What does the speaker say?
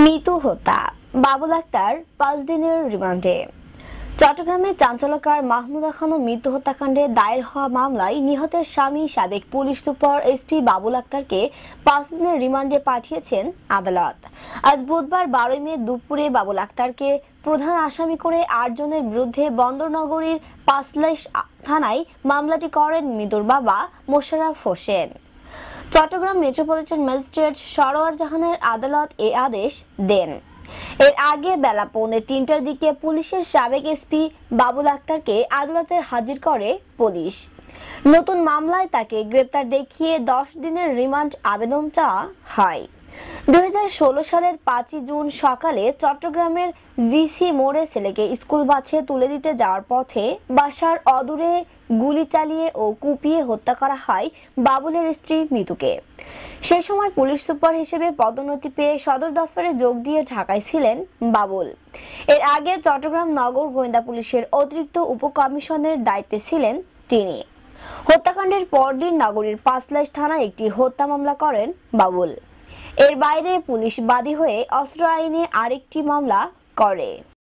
মৃত্যু হত্যা বাবুল আক্তার পাঁচ দিনের রিমান্ডে চট্টগ্রামে চাঞ্চলকার মাহমুদা ও মৃত্যু হত্যাকাণ্ডে দায়ের হওয়া মামলায় নিহতের স্বামী সাবেক পুলিশ সুপার এসপি বাবুল আক্তারকে পাঁচ দিনের রিমান্ডে পাঠিয়েছেন আদালত আজ বুধবার বারোই মে দুপুরে বাবুল আক্তারকে প্রধান আসামি করে আটজনের বিরুদ্ধে বন্দরনগরীর পাঁচলাইশ থানায় মামলাটি করেন মৃদুর বাবা মোশাররফ হোসেন চট্টগ্রাম মেট্রোপলিটন ম্যাজিস্ট্রেট সরোয়ার জাহানের আদালত এ আদেশ দেন এর আগে বেলা পৌনে তিনটার দিকে পুলিশের সাবেক এসপি বাবুল আক্তারকে আদালতে হাজির করে পুলিশ নতুন মামলায় তাকে গ্রেপ্তার দেখিয়ে দশ দিনের রিমান্ড আবেদন চাওয়া হয় দুই সালের পাঁচই জুন সকালে চট্টগ্রামের জিসি মোড়ে ছেলেকে স্কুল বাসে তুলে দিতে যাওয়ার পথে বাসার অদূরে গুলি চালিয়ে ও কুপিয়ে হত্যা করা হয় বাবুলের স্ত্রী মৃতুকে সে সময় পুলিশ সুপার হিসেবে পদোন্নতি পেয়ে সদর দফতরে যোগ দিয়ে ঢাকায় ছিলেন বাবুল এর আগে চট্টগ্রাম নগর গোয়েন্দা পুলিশের অতিরিক্ত উপকমিশনের দায়িত্বে ছিলেন তিনি হত্যাকাণ্ডের পরদিন নগরীর পাঁচলাইশ থানায় একটি হত্যা মামলা করেন বাবুল এর বাইরে পুলিশ বাদী হয়ে অস্ত্র আইনে আরেকটি মামলা করে